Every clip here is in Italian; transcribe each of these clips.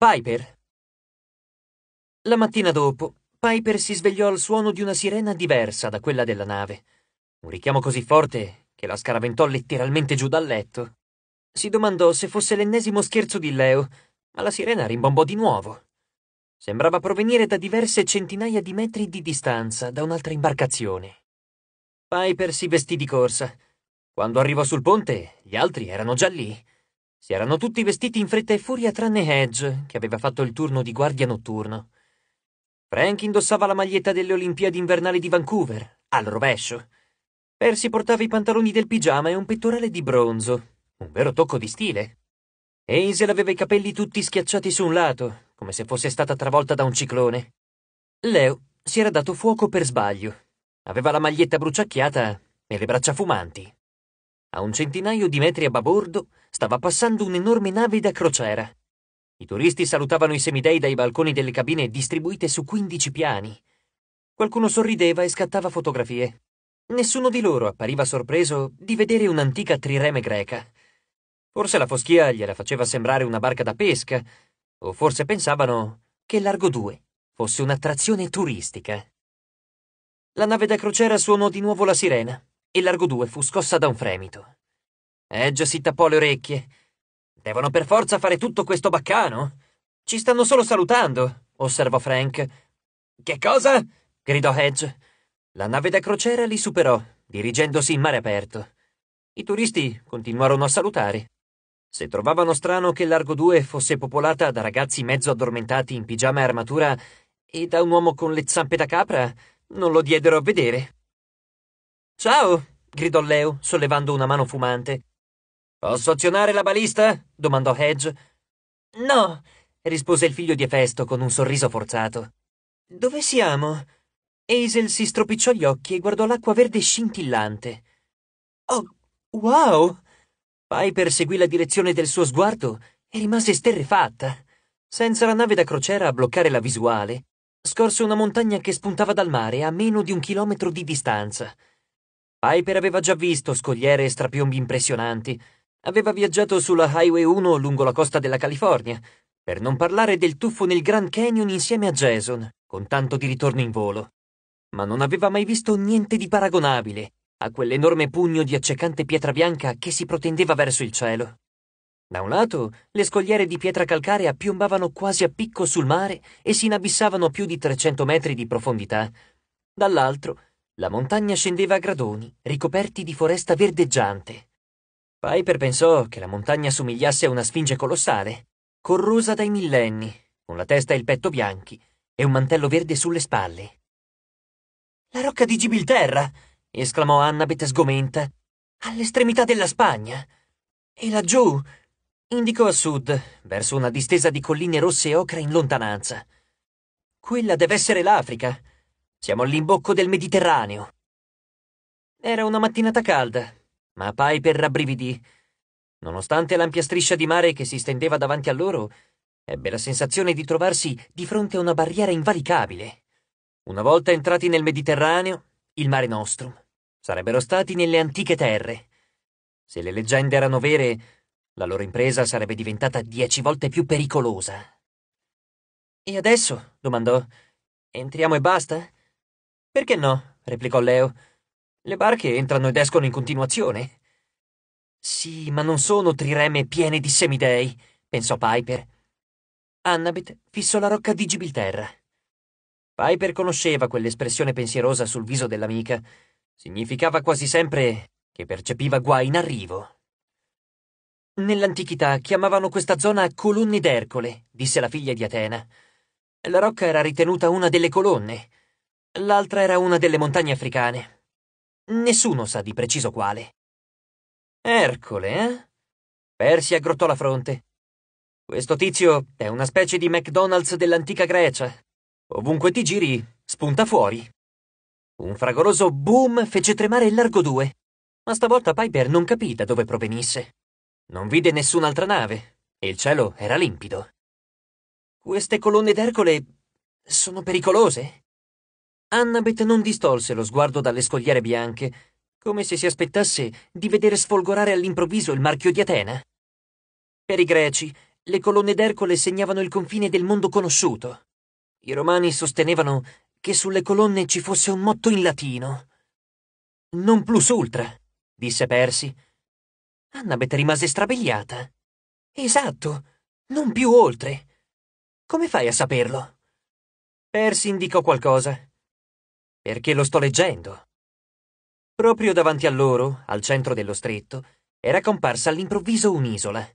Piper. La mattina dopo, Piper si svegliò al suono di una sirena diversa da quella della nave. Un richiamo così forte che la scaraventò letteralmente giù dal letto. Si domandò se fosse l'ennesimo scherzo di Leo, ma la sirena rimbombò di nuovo. Sembrava provenire da diverse centinaia di metri di distanza da un'altra imbarcazione. Piper si vestì di corsa. Quando arrivò sul ponte, gli altri erano già lì. Si erano tutti vestiti in fretta e furia tranne Hedge, che aveva fatto il turno di guardia notturno. Frank indossava la maglietta delle Olimpiadi invernali di Vancouver, al rovescio. Percy portava i pantaloni del pigiama e un pettorale di bronzo, un vero tocco di stile. Hazel aveva i capelli tutti schiacciati su un lato, come se fosse stata travolta da un ciclone. Leo si era dato fuoco per sbaglio. Aveva la maglietta bruciacchiata e le braccia fumanti. A un centinaio di metri a babordo stava passando un'enorme nave da crociera. I turisti salutavano i semidei dai balconi delle cabine distribuite su 15 piani. Qualcuno sorrideva e scattava fotografie. Nessuno di loro appariva sorpreso di vedere un'antica trireme greca. Forse la foschia gliela faceva sembrare una barca da pesca, o forse pensavano che Largo 2 fosse un'attrazione turistica. La nave da crociera suonò di nuovo la sirena e Largo 2 fu scossa da un fremito. Edge eh, si tappò le orecchie. Devono per forza fare tutto questo baccano? Ci stanno solo salutando, osservò Frank. Che cosa? gridò Hedge. La nave da crociera li superò, dirigendosi in mare aperto. I turisti continuarono a salutare. Se trovavano strano che Largo 2 fosse popolata da ragazzi mezzo addormentati in pigiama e armatura e da un uomo con le zampe da capra, non lo diedero a vedere. Ciao! gridò Leo, sollevando una mano fumante. Posso azionare la balista? domandò Hedge. No, rispose il figlio di Efesto con un sorriso forzato. Dove siamo? Hazel si stropicciò gli occhi e guardò l'acqua verde scintillante. Oh, wow! Piper seguì la direzione del suo sguardo e rimase sterrefatta. Senza la nave da crociera a bloccare la visuale, scorse una montagna che spuntava dal mare a meno di un chilometro di distanza. Piper aveva già visto scogliere e strapiombi impressionanti, Aveva viaggiato sulla Highway 1 lungo la costa della California, per non parlare del tuffo nel Grand Canyon insieme a Jason, con tanto di ritorno in volo. Ma non aveva mai visto niente di paragonabile a quell'enorme pugno di accecante pietra bianca che si protendeva verso il cielo. Da un lato, le scogliere di pietra calcarea piombavano quasi a picco sul mare e si inabissavano a più di 300 metri di profondità. Dall'altro, la montagna scendeva a gradoni, ricoperti di foresta verdeggiante. Piper pensò che la montagna somigliasse a una sfinge colossale, corrosa dai millenni, con la testa e il petto bianchi e un mantello verde sulle spalle. La rocca di Gibilterra! esclamò Annabeth sgomenta, all'estremità della Spagna. E laggiù, indicò a sud, verso una distesa di colline rosse e ocra in lontananza. Quella deve essere l'Africa. Siamo all'imbocco del Mediterraneo. Era una mattinata calda, ma Piper rabbrividì. Nonostante l'ampia striscia di mare che si stendeva davanti a loro, ebbe la sensazione di trovarsi di fronte a una barriera invalicabile. Una volta entrati nel Mediterraneo, il Mare Nostrum, sarebbero stati nelle antiche terre. Se le leggende erano vere, la loro impresa sarebbe diventata dieci volte più pericolosa. E adesso? domandò. Entriamo e basta? Perché no? replicò Leo. Le barche entrano ed escono in continuazione. Sì, ma non sono trireme piene di semidei, pensò Piper. Annabeth fissò la rocca di Gibilterra. Piper conosceva quell'espressione pensierosa sul viso dell'amica. Significava quasi sempre che percepiva guai in arrivo. Nell'antichità chiamavano questa zona colonni d'Ercole, disse la figlia di Atena. La rocca era ritenuta una delle colonne, l'altra era una delle montagne africane. Nessuno sa di preciso quale. Ercole, eh? Persi aggrottò la fronte. Questo tizio è una specie di McDonald's dell'antica Grecia. Ovunque ti giri, spunta fuori. Un fragoroso boom fece tremare il largo due. ma stavolta Piper non capì da dove provenisse. Non vide nessun'altra nave e il cielo era limpido. Queste colonne d'Ercole sono pericolose? Annabeth non distolse lo sguardo dalle scogliere bianche, come se si aspettasse di vedere sfolgorare all'improvviso il marchio di Atena. Per i greci, le colonne d'Ercole segnavano il confine del mondo conosciuto. I romani sostenevano che sulle colonne ci fosse un motto in latino. Non plus ultra, disse Persi. Annabeth rimase strabigliata. Esatto, non più oltre. Come fai a saperlo? Persi indicò qualcosa perché lo sto leggendo. Proprio davanti a loro, al centro dello stretto, era comparsa all'improvviso un'isola.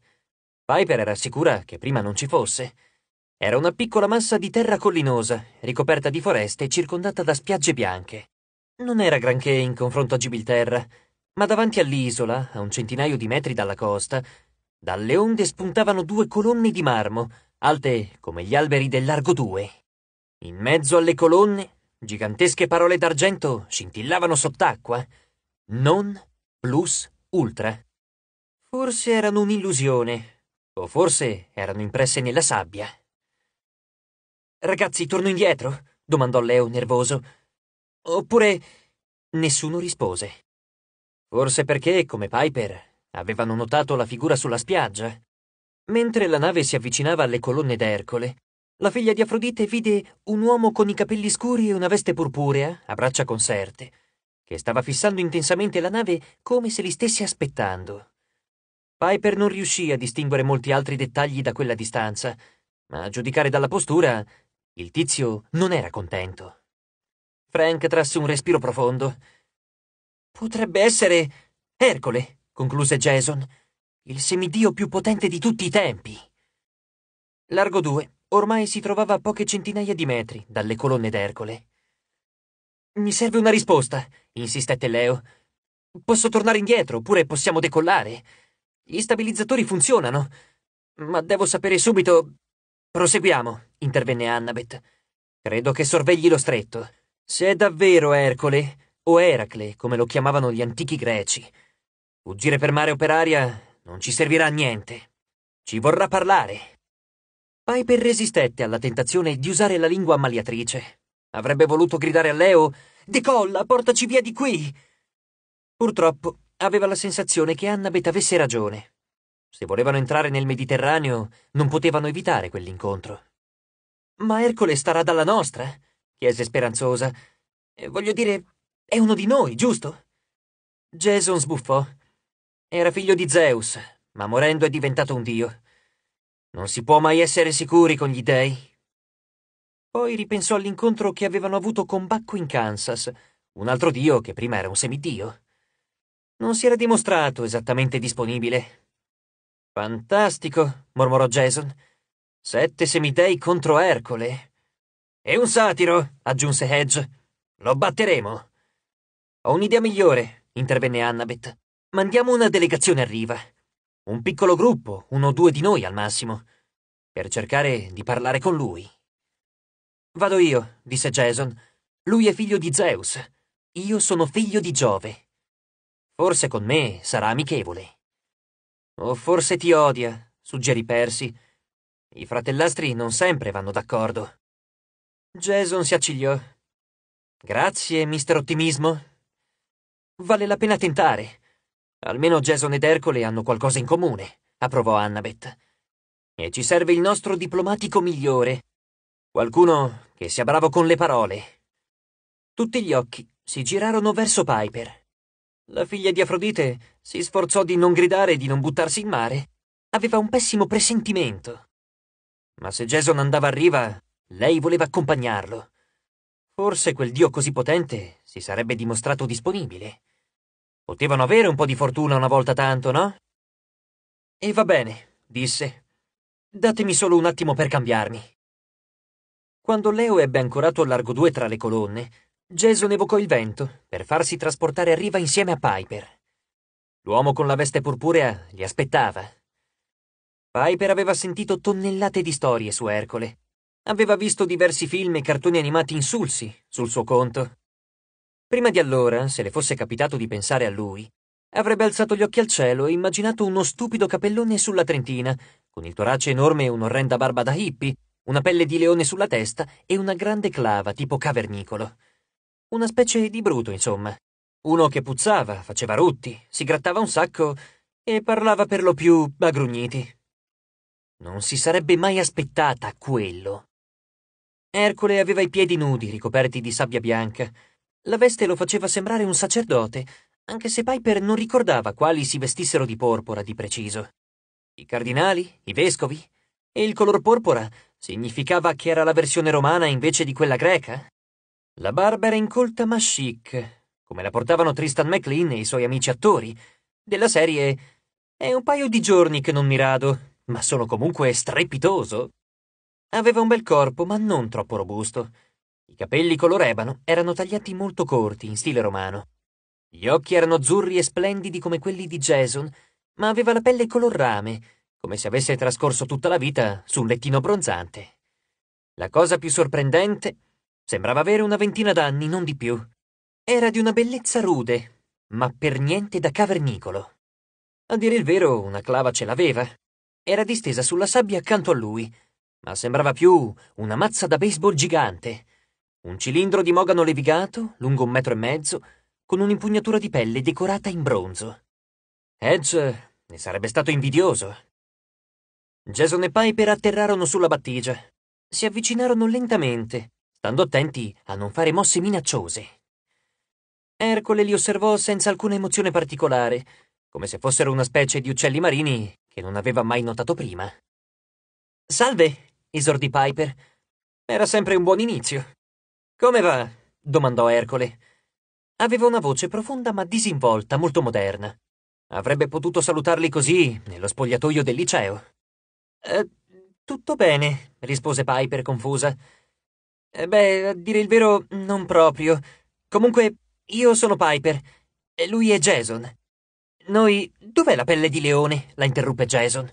Piper era sicura che prima non ci fosse. Era una piccola massa di terra collinosa, ricoperta di foreste e circondata da spiagge bianche. Non era granché in confronto a Gibilterra, ma davanti all'isola, a un centinaio di metri dalla costa, dalle onde spuntavano due colonne di marmo, alte come gli alberi del largo 2. In mezzo alle colonne Gigantesche parole d'argento scintillavano sott'acqua. Non plus ultra. Forse erano un'illusione, o forse erano impresse nella sabbia. Ragazzi, torno indietro? domandò Leo nervoso. Oppure nessuno rispose. Forse perché, come Piper, avevano notato la figura sulla spiaggia. Mentre la nave si avvicinava alle colonne d'Ercole, la figlia di Afrodite vide un uomo con i capelli scuri e una veste purpurea, eh, a braccia conserte, che stava fissando intensamente la nave come se li stesse aspettando. Piper non riuscì a distinguere molti altri dettagli da quella distanza, ma a giudicare dalla postura, il tizio non era contento. Frank trasse un respiro profondo. Potrebbe essere Ercole, concluse Jason, il semidio più potente di tutti i tempi. Largo due ormai si trovava a poche centinaia di metri dalle colonne d'Ercole. Mi serve una risposta, insistette Leo. Posso tornare indietro, oppure possiamo decollare. Gli stabilizzatori funzionano. Ma devo sapere subito. Proseguiamo, intervenne Annabeth. Credo che sorvegli lo stretto. Se è davvero Ercole, o Eracle, come lo chiamavano gli antichi greci. Fuggire per mare o per aria non ci servirà a niente. Ci vorrà parlare. Piper resistette alla tentazione di usare la lingua ammaliatrice. Avrebbe voluto gridare a Leo Decolla, portaci via di qui! Purtroppo aveva la sensazione che Annabeth avesse ragione. Se volevano entrare nel Mediterraneo, non potevano evitare quell'incontro. Ma Ercole starà dalla nostra? chiese speranzosa. Eh, voglio dire, è uno di noi, giusto? Jason sbuffò. Era figlio di Zeus, ma morendo è diventato un dio. Non si può mai essere sicuri con gli dei. Poi ripensò all'incontro che avevano avuto con Bacco in Kansas, un altro dio che prima era un semidio. Non si era dimostrato esattamente disponibile. Fantastico, mormorò Jason. Sette semidei contro Ercole. E un satiro, aggiunse Hedge. Lo batteremo. Ho un'idea migliore, intervenne Annabeth. Mandiamo una delegazione a riva. Un piccolo gruppo, uno o due di noi al massimo, per cercare di parlare con lui. Vado io, disse Jason. Lui è figlio di Zeus. Io sono figlio di Giove. Forse con me sarà amichevole. O forse ti odia, suggerì Percy. I fratellastri non sempre vanno d'accordo. Jason si accigliò. Grazie, mister Ottimismo. Vale la pena tentare. Almeno Jason ed Ercole hanno qualcosa in comune, approvò Annabeth. E ci serve il nostro diplomatico migliore. Qualcuno che sia bravo con le parole. Tutti gli occhi si girarono verso Piper. La figlia di Afrodite si sforzò di non gridare e di non buttarsi in mare. Aveva un pessimo presentimento. Ma se Jason andava a riva, lei voleva accompagnarlo. Forse quel dio così potente si sarebbe dimostrato disponibile. Potevano avere un po' di fortuna una volta tanto, no? E va bene, disse. Datemi solo un attimo per cambiarmi. Quando Leo ebbe ancorato a largo due tra le colonne, Jason evocò il vento per farsi trasportare a riva insieme a Piper. L'uomo con la veste purpurea li aspettava. Piper aveva sentito tonnellate di storie su Ercole. Aveva visto diversi film e cartoni animati insulsi sul suo conto Prima di allora, se le fosse capitato di pensare a lui, avrebbe alzato gli occhi al cielo e immaginato uno stupido capellone sulla trentina, con il torace enorme e un'orrenda barba da hippie, una pelle di leone sulla testa e una grande clava tipo cavernicolo. Una specie di bruto, insomma. Uno che puzzava, faceva rutti, si grattava un sacco e parlava per lo più a grugniti. Non si sarebbe mai aspettata quello. Ercole aveva i piedi nudi, ricoperti di sabbia bianca, la veste lo faceva sembrare un sacerdote, anche se Piper non ricordava quali si vestissero di porpora di preciso. I cardinali, i vescovi? E il color porpora significava che era la versione romana invece di quella greca? La barba era incolta ma chic, come la portavano Tristan MacLean e i suoi amici attori, della serie È un paio di giorni che non mi rado, ma sono comunque strepitoso. Aveva un bel corpo, ma non troppo robusto, i capelli color ebano erano tagliati molto corti, in stile romano. Gli occhi erano azzurri e splendidi come quelli di Jason, ma aveva la pelle color rame, come se avesse trascorso tutta la vita su un lettino bronzante. La cosa più sorprendente sembrava avere una ventina d'anni, non di più. Era di una bellezza rude, ma per niente da cavernicolo. A dire il vero, una clava ce l'aveva. Era distesa sulla sabbia accanto a lui, ma sembrava più una mazza da baseball gigante. Un cilindro di mogano levigato, lungo un metro e mezzo, con un'impugnatura di pelle decorata in bronzo. Edge ne sarebbe stato invidioso. Jason e Piper atterrarono sulla battigia. Si avvicinarono lentamente, stando attenti a non fare mosse minacciose. Ercole li osservò senza alcuna emozione particolare, come se fossero una specie di uccelli marini che non aveva mai notato prima. Salve, esordì Piper. Era sempre un buon inizio. Come va? domandò Ercole. Aveva una voce profonda ma disinvolta, molto moderna. Avrebbe potuto salutarli così, nello spogliatoio del liceo. Eh, tutto bene, rispose Piper confusa. Eh, beh, a dire il vero, non proprio. Comunque, io sono Piper. E lui è Jason. Noi. Dov'è la pelle di leone? la interruppe Jason.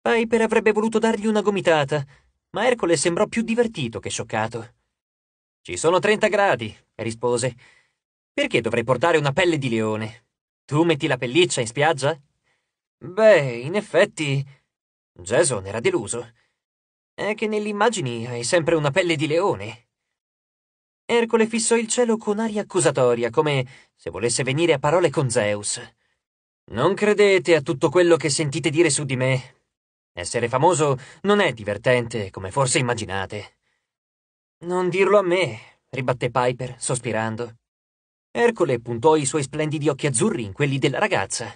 Piper avrebbe voluto dargli una gomitata, ma Ercole sembrò più divertito che scioccato. Ci sono 30 gradi, rispose. Perché dovrei portare una pelle di leone? Tu metti la pelliccia in spiaggia? Beh, in effetti. Jason era deluso. È che nelle immagini hai sempre una pelle di leone. Ercole fissò il cielo con aria accusatoria, come se volesse venire a parole con Zeus. Non credete a tutto quello che sentite dire su di me. Essere famoso non è divertente, come forse immaginate. Non dirlo a me, ribatté Piper, sospirando. Ercole puntò i suoi splendidi occhi azzurri in quelli della ragazza.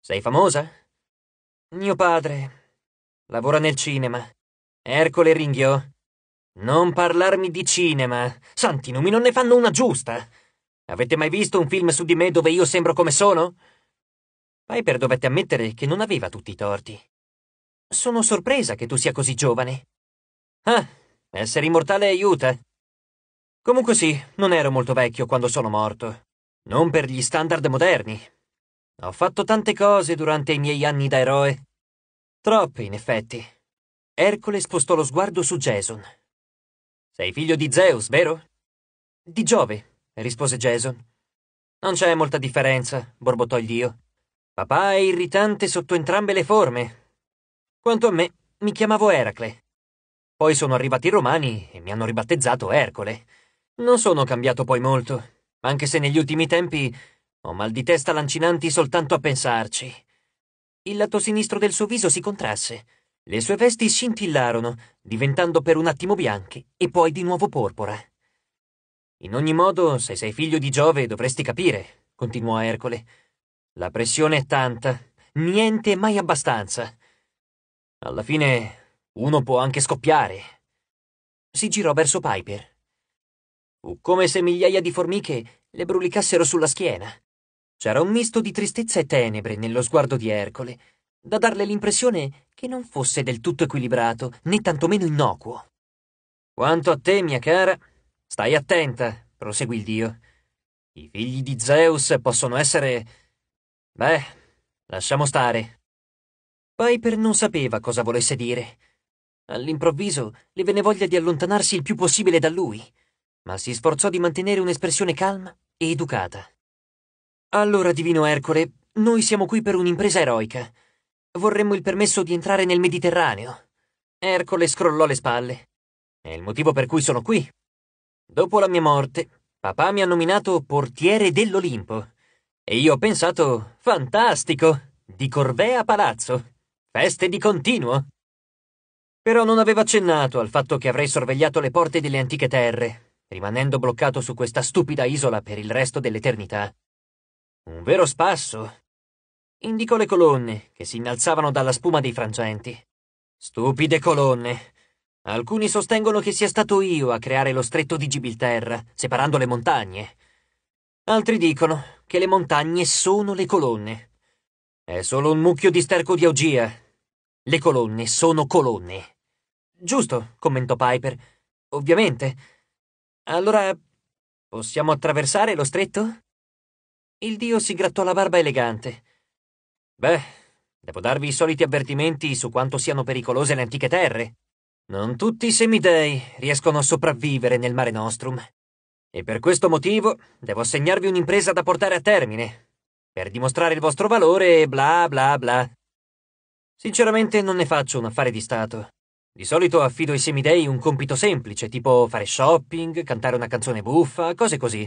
Sei famosa? Mio padre. Lavora nel cinema. Ercole ringhiò. Non parlarmi di cinema. Santi nomi non ne fanno una giusta. Avete mai visto un film su di me dove io sembro come sono? Piper dovette ammettere che non aveva tutti i torti. Sono sorpresa che tu sia così giovane. Ah, essere immortale aiuta. Comunque sì, non ero molto vecchio quando sono morto. Non per gli standard moderni. Ho fatto tante cose durante i miei anni da eroe. Troppe, in effetti. Ercole spostò lo sguardo su Jason. Sei figlio di Zeus, vero? Di Giove, rispose Jason. Non c'è molta differenza, borbottò il dio. Papà è irritante sotto entrambe le forme. Quanto a me, mi chiamavo Eracle. Poi sono arrivati i Romani e mi hanno ribattezzato Ercole. Non sono cambiato poi molto, anche se negli ultimi tempi ho mal di testa lancinanti soltanto a pensarci. Il lato sinistro del suo viso si contrasse. Le sue vesti scintillarono, diventando per un attimo bianche e poi di nuovo porpora. In ogni modo, se sei figlio di Giove dovresti capire, continuò Ercole. La pressione è tanta, niente è mai abbastanza. Alla fine uno può anche scoppiare. Si girò verso Piper. Fu come se migliaia di formiche le brulicassero sulla schiena. C'era un misto di tristezza e tenebre nello sguardo di Ercole, da darle l'impressione che non fosse del tutto equilibrato, né tantomeno innocuo. Quanto a te, mia cara, stai attenta, proseguì il dio. I figli di Zeus possono essere... Beh, lasciamo stare. Piper non sapeva cosa volesse dire. All'improvviso le venne voglia di allontanarsi il più possibile da lui, ma si sforzò di mantenere un'espressione calma e educata. Allora, divino Ercole, noi siamo qui per un'impresa eroica. Vorremmo il permesso di entrare nel Mediterraneo. Ercole scrollò le spalle. È il motivo per cui sono qui. Dopo la mia morte, papà mi ha nominato portiere dell'Olimpo. E io ho pensato, fantastico, di corvée a palazzo. Feste di continuo. Però non aveva accennato al fatto che avrei sorvegliato le porte delle antiche terre, rimanendo bloccato su questa stupida isola per il resto dell'eternità. Un vero spasso. Indicò le colonne che si innalzavano dalla spuma dei frangenti. Stupide colonne. Alcuni sostengono che sia stato io a creare lo stretto di Gibilterra, separando le montagne. Altri dicono che le montagne sono le colonne. È solo un mucchio di sterco di augia. Le colonne sono colonne. Giusto, commentò Piper. Ovviamente. Allora, possiamo attraversare lo stretto? Il dio si grattò la barba elegante. Beh, devo darvi i soliti avvertimenti su quanto siano pericolose le antiche terre. Non tutti i semidei riescono a sopravvivere nel mare nostrum. E per questo motivo devo assegnarvi un'impresa da portare a termine. Per dimostrare il vostro valore e bla bla bla. Sinceramente non ne faccio un affare di Stato. Di solito affido ai semidei un compito semplice, tipo fare shopping, cantare una canzone buffa, cose così.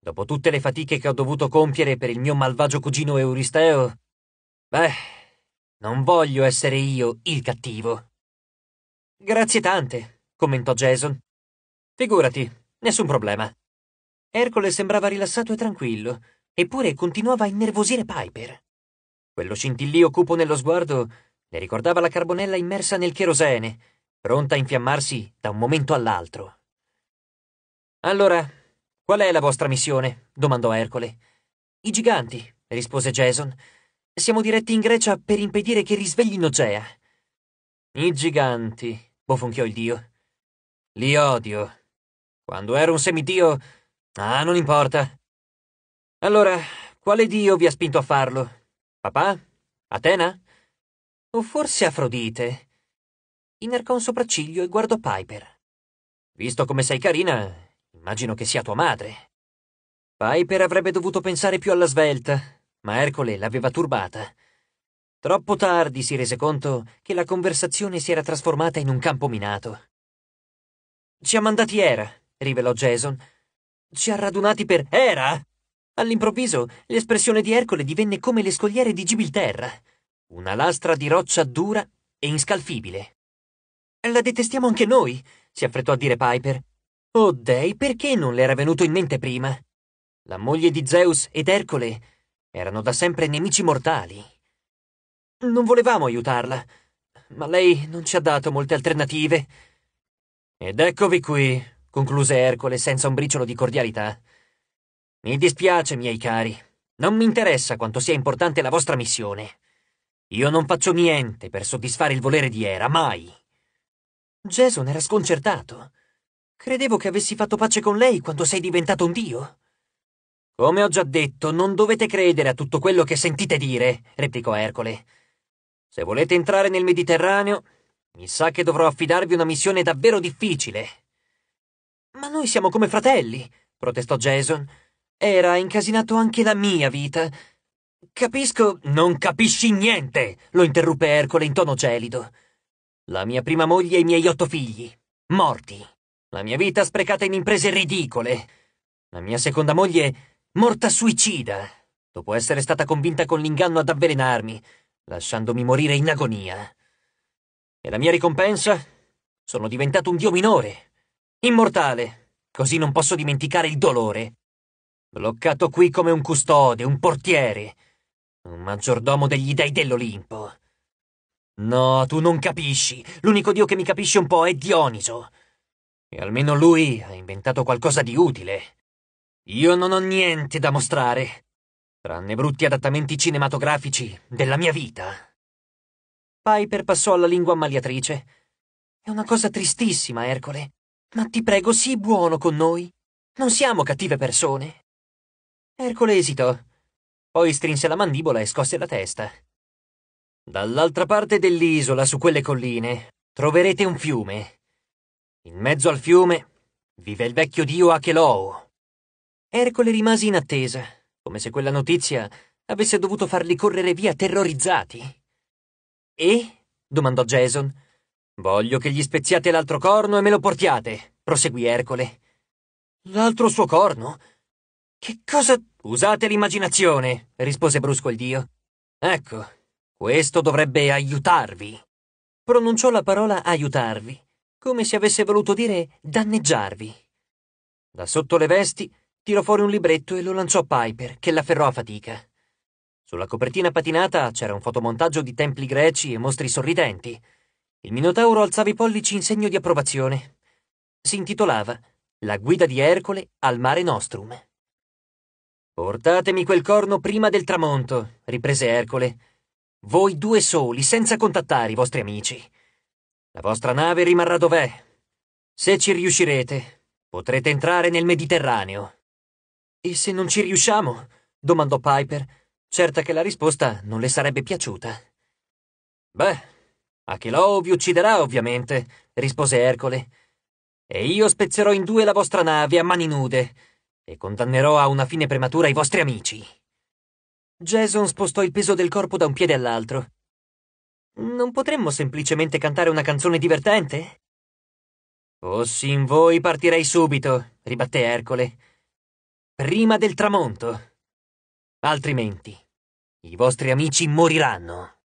Dopo tutte le fatiche che ho dovuto compiere per il mio malvagio cugino Euristeo, beh, non voglio essere io il cattivo. Grazie tante, commentò Jason. Figurati, nessun problema. Ercole sembrava rilassato e tranquillo, eppure continuava a innervosire Piper. Quello scintillio cupo nello sguardo le ricordava la carbonella immersa nel cherosene, pronta a infiammarsi da un momento all'altro. Allora, qual è la vostra missione? domandò Ercole. I giganti, rispose Jason. Siamo diretti in Grecia per impedire che risveglino Gea. I giganti, bofonchiò il dio. Li odio. Quando ero un semidio. Ah, non importa. Allora, quale dio vi ha spinto a farlo? Papà? Atena? O forse Afrodite. Inarcò un sopracciglio e guardò Piper. Visto come sei carina, immagino che sia tua madre. Piper avrebbe dovuto pensare più alla svelta, ma Ercole l'aveva turbata. Troppo tardi si rese conto che la conversazione si era trasformata in un campo minato. Ci ha mandati Era, rivelò Jason. Ci ha radunati per Era? All'improvviso l'espressione di Ercole divenne come le scogliere di Gibilterra. Una lastra di roccia dura e inscalfibile. La detestiamo anche noi, si affrettò a dire Piper. Oh dei, perché non le era venuto in mente prima? La moglie di Zeus ed Ercole erano da sempre nemici mortali. Non volevamo aiutarla, ma lei non ci ha dato molte alternative. Ed eccovi qui, concluse Ercole senza un briciolo di cordialità. Mi dispiace, miei cari. Non mi interessa quanto sia importante la vostra missione. Io non faccio niente per soddisfare il volere di Era, mai. Jason era sconcertato. Credevo che avessi fatto pace con lei quando sei diventato un dio. Come ho già detto, non dovete credere a tutto quello che sentite dire, replicò Ercole. Se volete entrare nel Mediterraneo, mi sa che dovrò affidarvi una missione davvero difficile. Ma noi siamo come fratelli, protestò Jason. Era incasinato anche la mia vita Capisco. Non capisci niente, lo interruppe Ercole in tono gelido. La mia prima moglie e i miei otto figli, morti. La mia vita sprecata in imprese ridicole. La mia seconda moglie, morta suicida, dopo essere stata convinta con l'inganno ad avvelenarmi, lasciandomi morire in agonia. E la mia ricompensa? Sono diventato un dio minore, immortale, così non posso dimenticare il dolore. Bloccato qui come un custode, un portiere, maggiordomo degli dei dell'Olimpo. No, tu non capisci. L'unico dio che mi capisce un po' è Dioniso. E almeno lui ha inventato qualcosa di utile. Io non ho niente da mostrare, tranne brutti adattamenti cinematografici della mia vita. Piper passò alla lingua ammaliatrice. È una cosa tristissima, Ercole. Ma ti prego, sii buono con noi. Non siamo cattive persone. Ercole esitò. Poi strinse la mandibola e scosse la testa. Dall'altra parte dell'isola, su quelle colline, troverete un fiume. In mezzo al fiume vive il vecchio dio Acheloo. Ercole rimase in attesa, come se quella notizia avesse dovuto farli correre via terrorizzati. E? domandò Jason. Voglio che gli spezziate l'altro corno e me lo portiate, proseguì Ercole. L'altro suo corno? Che cosa... Usate l'immaginazione, rispose brusco il dio. Ecco, questo dovrebbe aiutarvi. Pronunciò la parola aiutarvi, come se avesse voluto dire danneggiarvi. Da sotto le vesti tirò fuori un libretto e lo lanciò a Piper, che l'afferrò a fatica. Sulla copertina patinata c'era un fotomontaggio di templi greci e mostri sorridenti. Il Minotauro alzava i pollici in segno di approvazione. Si intitolava La guida di Ercole al mare Nostrum. Portatemi quel corno prima del tramonto, riprese Ercole. Voi due soli, senza contattare i vostri amici. La vostra nave rimarrà dov'è. Se ci riuscirete, potrete entrare nel Mediterraneo. E se non ci riusciamo? domandò Piper, certa che la risposta non le sarebbe piaciuta. Beh, Achiloo vi ucciderà, ovviamente, rispose Ercole. E io spezzerò in due la vostra nave a mani nude e condannerò a una fine prematura i vostri amici. Jason spostò il peso del corpo da un piede all'altro. Non potremmo semplicemente cantare una canzone divertente? Fossi in voi partirei subito, ribatté Ercole. Prima del tramonto. Altrimenti, i vostri amici moriranno.